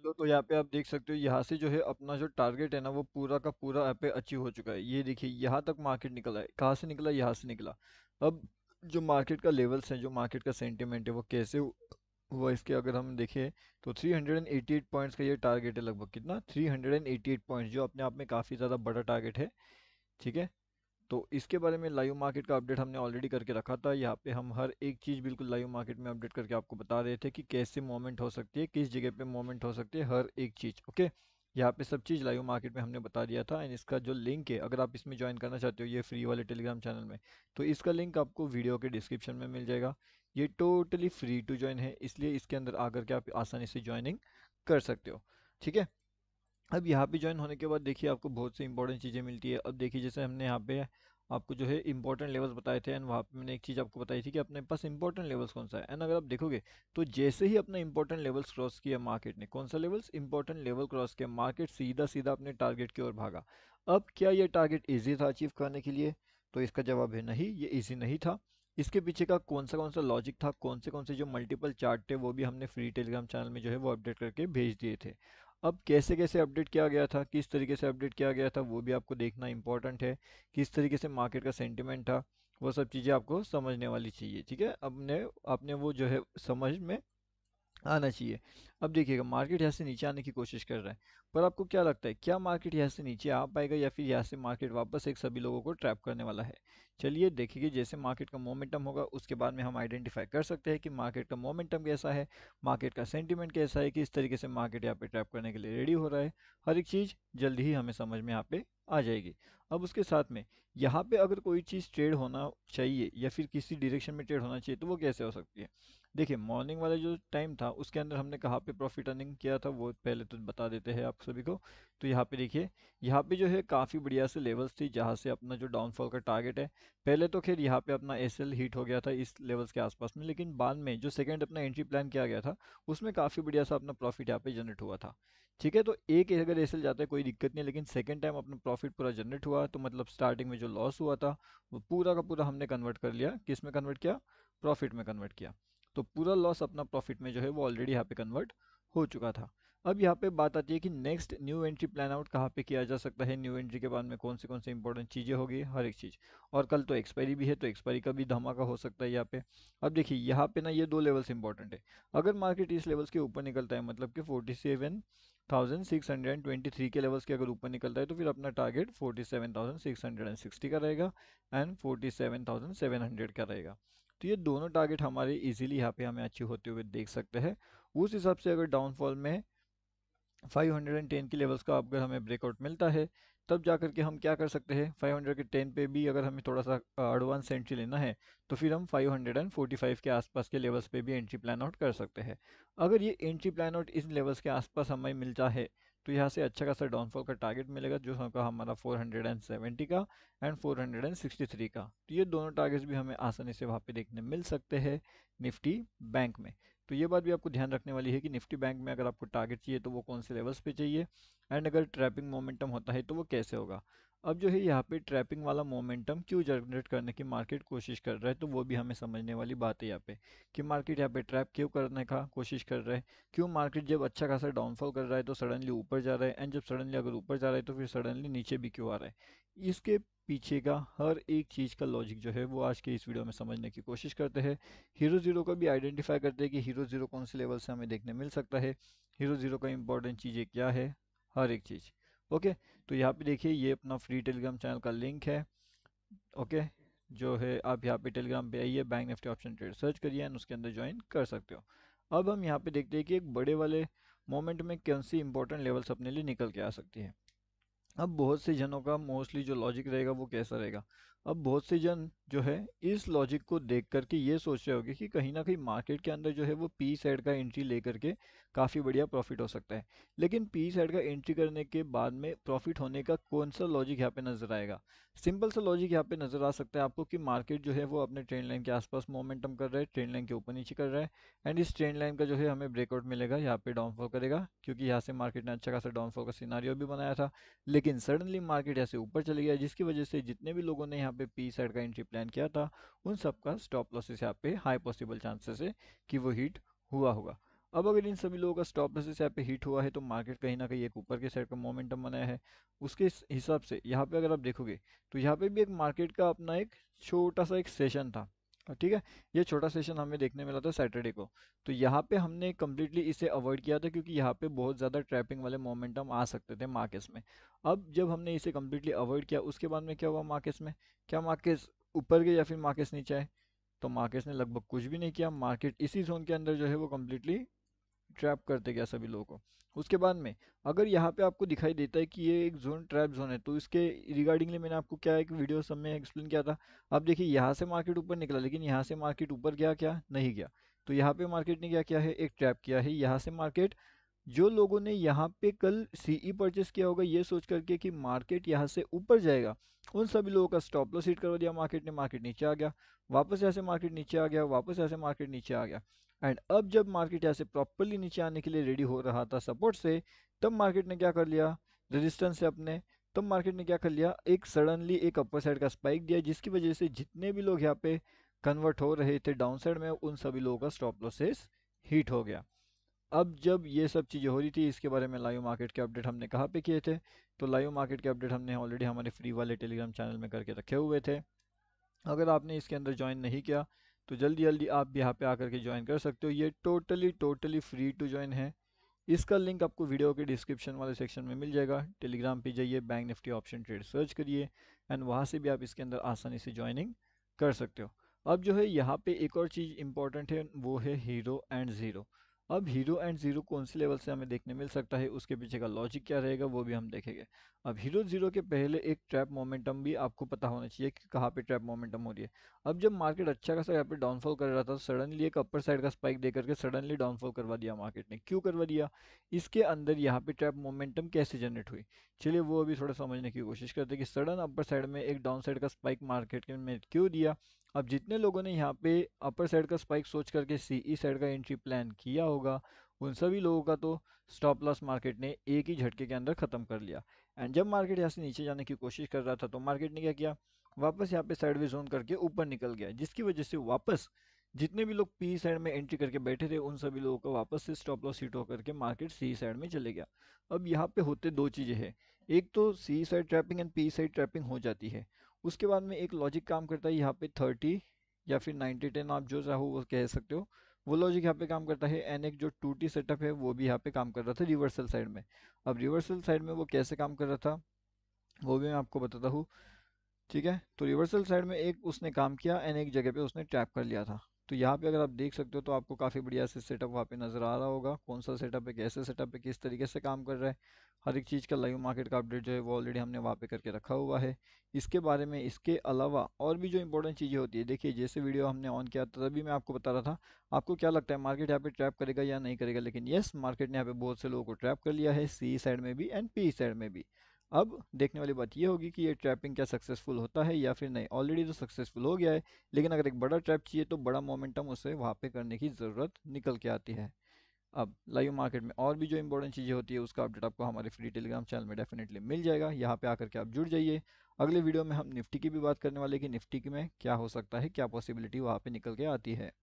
hello तो यहाँ पे आप देख सकते हो यहाँ से जो है अपना जो टारगेट है ना वो पूरा का पूरा यहाँ पे अचीव हो चुका है ये देखिए यहाँ तक मार्केट निकला है कहाँ से निकला यहाँ से निकला अब जो मार्केट का लेवल्स है जो मार्केट का सेंटिमेंट है वो कैसे हुआ इसके अगर हम देखें तो 388 पॉइंट्स का ये टारगेट है लगभग कितना 388 पॉइंट्स जो अपने आप में काफ़ी ज़्यादा बड़ा टारगेट है ठीक है तो इसके बारे में लाइव मार्केट का अपडेट हमने ऑलरेडी करके रखा था यहाँ पे हम हर एक चीज़ बिल्कुल लाइव मार्केट में अपडेट करके आपको बता रहे थे कि कैसे मोमेंट हो सकती है किस जगह पे मोमेंट हो सकती है हर एक चीज़ ओके यहाँ पे सब चीज़ लाइव मार्केट में हमने बता दिया था एंड इसका जो लिंक है अगर आप इसमें ज्वाइन करना चाहते हो ये फ्री वाले टेलीग्राम चैनल में तो इसका लिंक आपको वीडियो के डिस्क्रिप्शन में मिल जाएगा ये टोटली फ्री टू ज्वाइन है इसलिए इसके अंदर आकर के आप आसानी से ज्वाइनिंग कर सकते हो ठीक है अब यहाँ पे ज्वाइन होने के बाद देखिए आपको बहुत सी इंपॉर्टेंट चीज़ें मिलती है अब देखिए जैसे हमने यहाँ पे आपको जो है इंपॉर्टेंट लेवल्स बताए थे एंड वहाँ पे मैंने एक चीज़ आपको बताई थी कि अपने पास इंपॉर्टेंट लेवल्स कौन सा है एंड अगर आप देखोगे तो जैसे ही अपना इंपॉर्टेंट लेवल्स क्रॉस किया मार्केट ने कौन सा लेवल्स इंपॉर्टेंट लेवल क्रॉस किया मार्केट सीधा सीधा अपने टारगेट की ओर भागा अब क्या ये टारगेट ईजी था अचीव करने के लिए तो इसका जवाब है नहीं ये ईजी नहीं था इसके पीछे का कौन सा कौन सा लॉजिक था कौन से कौन से जो मल्टीपल चार्ट थे वो भी हमने फ्री टेलीग्राम चैनल में जो है वो अपडेट करके भेज दिए थे अब कैसे कैसे अपडेट किया गया था किस तरीके से अपडेट किया गया था वो भी आपको देखना इंपॉर्टेंट है किस तरीके से मार्केट का सेंटिमेंट था वो सब चीज़ें आपको समझने वाली चाहिए ठीक है अपने आपने वो जो है समझ में आना चाहिए अब देखिएगा मार्केट यहाँ से नीचे आने की कोशिश कर रहा है पर आपको क्या लगता है क्या मार्केट यहाँ से नीचे आ पाएगा या फिर यहाँ से मार्केट वापस एक सभी लोगों को ट्रैप करने वाला है चलिए देखिए जैसे मार्केट का मोमेंटम होगा उसके बाद में हम आइडेंटिफाई कर सकते हैं कि मार्केट का मोमेंटम कैसा है मार्केट का सेंटिमेंट कैसा है कि इस तरीके से मार्केट यहाँ पे ट्रैप करने के लिए रेडी हो रहा है हर एक चीज़ जल्दी ही हमें समझ में यहाँ पे आ जाएगी अब उसके साथ में यहाँ पे अगर कोई चीज़ ट्रेड होना चाहिए या फिर किसी डिरेक्शन में ट्रेड होना चाहिए तो वो कैसे हो सकती है देखिए मॉर्निंग वाला जो टाइम था उसके अंदर हमने कहा पे प्रॉफिट अर्निंग किया था वो पहले तो बता देते हैं आप सभी को तो यहाँ पे देखिए यहाँ पे जो है काफ़ी बढ़िया से लेवल्स थी जहाँ से अपना जो डाउनफॉल का टारगेट है पहले तो खैर यहाँ पे अपना एस हीट हो गया था इस लेवल्स के आसपास में लेकिन बाद में जो सेकेंड अपना एंट्री प्लान किया गया था उसमें काफ़ी बढ़िया सा अपना प्रॉफिट यहाँ पर जनरेट हुआ था ठीक है तो एक अगर एस जाता है कोई दिक्कत नहीं लेकिन सेकेंड टाइम अपना प्रॉफिट पूरा जनरेट हुआ तो मतलब स्टार्टिंग में जो लॉस हुआ था वो पूरा का पूरा हमने कन्वर्ट कर लिया किस में कन्वर्ट किया प्रॉफिट में कन्वर्ट किया तो पूरा लॉस अपना प्रॉफिट में जो है वो ऑलरेडी यहाँ पे कन्वर्ट हो चुका था अब यहाँ पे बात आती है कि next new entry plan out कहाँ पे किया जा सकता है न्यू एंट्री के बाद में कौन से कौन से इंपॉर्टेंट चीज़ें होगी हर एक चीज़ और कल तो एक्सपायरी भी है तो एक्सपायरी का भी धमाका हो सकता है यहाँ पे अब देखिए यहाँ पे ना ये दो लेवल्स इंपॉर्टेंट है अगर मार्केट इस लेवल्स के ऊपर निकलता है मतलब कि forty seven thousand six hundred and twenty three के लेवल्स के अगर ऊपर निकलता है तो फिर अपना target forty seven thousand six hundred and sixty का रहेगा and forty seven thousand seven hundred का रहेगा तो ये दोनों टारगेट हमारे इजीली यहाँ पे हमें अच्छे होते हुए देख सकते हैं उस हिसाब से अगर डाउनफॉल में 510 के लेवल्स का अगर हमें ब्रेकआउट मिलता है तब जा करके हम क्या कर सकते हैं फाइव के टेन पे भी अगर हमें थोड़ा सा एडवांस एंट्री लेना है तो फिर हम 545 के आसपास के लेवल्स पे भी एंट्री प्लान आउट कर सकते हैं अगर ये एंट्री प्लान आउट इन लेवल्स के आसपास हमें मिलता है तो यहाँ से अच्छा खासा डाउनफॉल का टारगेट मिलेगा जो होगा हमारा 470 का एंड 463 का तो ये दोनों टारगेट्स भी हमें आसानी से वहाँ पे देखने मिल सकते हैं निफ्टी बैंक में तो ये बात भी आपको ध्यान रखने वाली है कि निफ्टी बैंक में अगर आपको टारगेट चाहिए तो वो कौन से लेवल्स पे चाहिए एंड अगर ट्रैपिंग मोमेंटम होता है तो वो कैसे होगा अब जो है यहाँ पे ट्रैपिंग वाला मोमेंटम क्यों जनरेट करने की मार्केट कोशिश कर रहा है तो वो भी हमें समझने वाली बात है यहाँ पे कि मार्केट यहाँ पे ट्रैप क्यों करने का कोशिश कर रहा है क्यों मार्केट जब अच्छा खासा डाउनफॉल कर रहा है तो सडनली ऊपर जा रहा है एंड जब सडनली अगर ऊपर जा रहा है तो फिर सडनली नीचे भी क्यों आ रहा है इसके पीछे का हर एक चीज़ का लॉजिक जो है वो आज के इस वीडियो में समझने की कोशिश करते हैं हीरो ज़ीरो को भी आइडेंटिफाई करते हैं कि हीरो ज़ीरो कौन से लेवल से हमें देखने मिल सकता है हीरो ज़ीरो का इंपॉर्टेंट चीज़ें क्या है हर एक चीज़ ओके तो यहाँ पे देखिए ये अपना फ्री टेलीग्राम चैनल का लिंक है ओके जो है आप यहाँ पे टेलीग्राम पे आइए bank Nifty option trade search करिए एंड उसके अंदर ज्वाइन कर सकते हो अब हम यहाँ पे देखते हैं कि एक बड़े वाले मोमेंट में कौन सी इंपॉर्टेंट लेवल्स अपने लिए निकल के आ सकती है अब बहुत से जनों का मोस्टली जो लॉजिक रहेगा वो कैसा रहेगा अब बहुत से जन जो है इस लॉजिक को देख करके ये सोच रहे होंगे कि कहीं ना कहीं मार्केट के अंदर जो है वो पी साइड का एंट्री लेकर के काफ़ी बढ़िया प्रॉफिट हो सकता है लेकिन पी साइड का एंट्री करने के बाद में प्रॉफिट होने का कौन सा लॉजिक यहाँ पे नज़र आएगा सिंपल सा लॉजिक यहाँ पे नज़र आ सकता है आपको कि मार्केट जो है वो अपने ट्रेन लाइन के आसपास मोमेंटम कर रहा है ट्रेन लाइन के ऊपर नीचे कर रहा है एंड इस ट्रेन लाइन का जो है हमें ब्रेकआउट मिलेगा यहाँ पर डाउनफॉल करेगा क्योंकि यहाँ से मार्केट ने अच्छा खासा डाउनफॉल का सीनारियो भी बनाया था लेकिन सडनली मार्केट यहाँ से ऊपर चले गया जिसकी वजह से जितने भी लोगों ने यहाँ पर पी साइड का एंट्री प्लान किया था उन सबका स्टॉप लॉसेस यहाँ पे हाई पॉसिबल चांसेस है कि वो हीट हुआ होगा अब अगर इन सभी लोगों का स्टॉप इस यहाँ पे हिट हुआ है तो मार्केट कहीं ना कहीं एक ऊपर के साइड का मोमेंटम बनाया है उसके हिसाब से यहाँ पे अगर आप देखोगे तो यहाँ पे भी एक मार्केट का अपना एक छोटा सा एक सेशन था ठीक है ये छोटा सेशन हमें देखने मिला था सैटरडे को तो यहाँ पे हमने कम्प्लीटली इसे अवॉइड किया था क्योंकि यहाँ पे बहुत ज़्यादा ट्रैपिंग वाले मोमेंटम आ सकते थे मार्केट्स में अब जब हमने इसे कम्प्लीटली अवॉइड किया उसके बाद में क्या हुआ मार्केट्स में क्या मार्केट्स ऊपर गए या फिर मार्केट्स नीचे आए तो मार्केट्स ने लगभग कुछ भी नहीं किया मार्केट इसी जोन के अंदर जो है वो कम्प्लीटली ट्रैप करते क्या सभी लोगों को उसके बाद में अगर यहाँ पे आपको दिखाई देता है कि ये एक जोन ट्रैप जोन है तो इसके रिगार्डिंगली मैंने आपको क्या एक वीडियो सब में एक्सप्लेन किया था आप देखिए यहाँ से मार्केट ऊपर निकला लेकिन यहाँ से मार्केट ऊपर गया क्या नहीं गया तो यहाँ पे मार्केट ने क्या किया है एक ट्रैप किया है यहाँ से मार्केट जो लोगों ने यहाँ पे कल सी ई परचेस किया होगा ये सोच करके कि मार्केट यहाँ से ऊपर जाएगा उन सभी लोगों का स्टॉप लॉस हिट करवा दिया मार्केट ने मार्केट नीचे आ गया वापस ऐसे मार्केट नीचे आ गया वापस ऐसे मार्केट नीचे आ गया एंड अब जब मार्केट यहाँ से प्रॉपरली नीचे आने के लिए रेडी हो रहा था सपोर्ट से तब मार्केट ने क्या कर लिया रेजिस्टेंस से अपने तब मार्केट ने क्या कर लिया एक सडनली एक अपर साइड का स्पाइक दिया जिसकी वजह से जितने भी लोग यहाँ पे कन्वर्ट हो रहे थे डाउन साइड में उन सभी लोगों का स्टॉप लॉसेस हीट हो गया अब जब ये सब चीज़ें हो रही थी इसके बारे में लाइव मार्केट के अपडेट हमने कहाँ पे किए थे तो लाइव मार्केट के अपडेट हमने ऑलरेडी हमारे फ्री वाले टेलीग्राम चैनल में करके रखे हुए थे अगर आपने इसके अंदर ज्वाइन नहीं किया तो जल्दी जल्दी आप यहाँ पे आकर के ज्वाइन कर सकते हो ये totally totally free to join है इसका लिंक आपको वीडियो के डिस्क्रिप्शन वाले सेक्शन में मिल जाएगा टेलीग्राम पे जाइए bank Nifty option trade search करिए एंड वहाँ से भी आप इसके अंदर आसानी से ज्वाइनिंग कर सकते हो अब जो है यहाँ पे एक और चीज़ इम्पॉर्टेंट है वो है हीरो एंड ज़ीरो अब हीरो एंड जीरो कौन से लेवल से हमें देखने मिल सकता है उसके पीछे का लॉजिक क्या रहेगा वो भी हम देखेंगे अब हीरो जीरो के पहले एक ट्रैप मोमेंटम भी आपको पता होना चाहिए कि कहाँ पे ट्रैप मोमेंटम हो रही है अब जब मार्केट अच्छा खासा यहाँ पे डाउनफॉल कर रहा था सडनली एक अपर साइड का स्पाइक दे करके सडनली डाउनफॉल करवा दिया मार्केट ने क्यों करवा दिया इसके अंदर यहाँ पे ट्रैप मोमेंटम कैसे जनरेट हुई चलिए वो अभी थोड़ा समझने की कोशिश करते कि सडन अपर साइड में एक डाउन साइड का स्पाइक मार्केट में क्यों दिया अब जितने लोगों ने यहाँ पे अपर साइड का स्पाइक सोच करके सी ई साइड का एंट्री प्लान किया होगा उन सभी लोगों का तो स्टॉप लॉस मार्केट ने एक ही झटके के अंदर ख़त्म कर लिया एंड जब मार्केट यहाँ से नीचे जाने की कोशिश कर रहा था तो मार्केट ने क्या किया वापस यहाँ पे साइड जोन करके ऊपर निकल गया जिसकी वजह से वापस जितने भी लोग पी साइड में एंट्री करके बैठे थे उन सभी लोगों का वापस से स्टॉप लॉस हिट होकर के मार्केट सी साइड में चले गया अब यहाँ पे होते दो चीज़ें हैं एक तो C side trapping and P side trapping हो जाती है उसके बाद में एक लॉजिक काम करता है यहाँ पे थर्टी या फिर नाइन्टी टेन आप जो चाहो वो कह सकते हो वो लॉजिक यहाँ पे काम करता है एन एक जो टू टी सेटअप है वो भी यहाँ पे काम कर रहा था रिवर्सल साइड में अब रिवर्सल साइड में वो कैसे काम कर रहा था वो भी मैं आपको बताता हूँ ठीक है तो रिवर्सल साइड में एक उसने काम किया एन एक जगह पे उसने ट्रैप कर लिया था तो यहाँ पे अगर आप देख सकते हो तो आपको काफ़ी बढ़िया से सेटअप वहाँ पे नज़र आ रहा होगा कौन सा सेटअप है कैसे सेटअप है किस तरीके से काम कर रहा है हर एक चीज़ का लाइव मार्केट का अपडेट जो है वो ऑलरेडी हमने वहाँ पे करके रखा हुआ है इसके बारे में इसके अलावा और भी जो इंपॉर्टेंट चीज़ें होती है देखिए जैसे वीडियो हमने ऑन किया था तभी मैं आपको बता रहा था आपको क्या लगता है मार्केट यहाँ पे ट्रैप करेगा या नहीं करेगा लेकिन येस मार्केट ने यहाँ पे बहुत से लोगों को ट्रैप कर लिया है सी साइड में भी एंड पी साइड में भी अब देखने वाली बात ये होगी कि ये ट्रैपिंग क्या सक्सेसफुल होता है या फिर नहीं ऑलरेडी तो सक्सेसफुल हो गया है लेकिन अगर एक बड़ा ट्रैप चाहिए तो बड़ा मोमेंटम उसे वहाँ पे करने की ज़रूरत निकल के आती है अब लाइव मार्केट में और भी जो इंपॉर्टेंट चीज़ें होती है उसका अपडेट आपको हमारे फ्री टेलीग्राम चैनल में डेफिनेटली मिल जाएगा यहाँ पे आकर के आप जुड़ जाइए अगले वीडियो में हम निफ्टी की भी बात करने वाले कि निफ्टी की में क्या हो सकता है क्या पॉसिबिलिटी वहाँ पे निकल के आती है